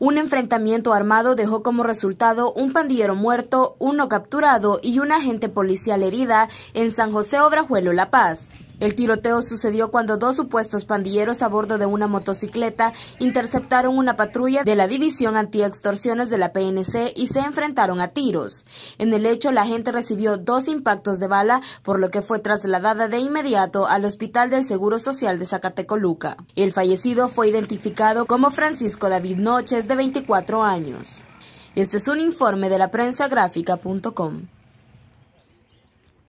Un enfrentamiento armado dejó como resultado un pandillero muerto, uno capturado y una agente policial herida en San José Obrajuelo La Paz. El tiroteo sucedió cuando dos supuestos pandilleros a bordo de una motocicleta interceptaron una patrulla de la División Antiextorsiones de la PNC y se enfrentaron a tiros. En el hecho, la gente recibió dos impactos de bala, por lo que fue trasladada de inmediato al Hospital del Seguro Social de Zacatecoluca. El fallecido fue identificado como Francisco David Noches, de 24 años. Este es un informe de la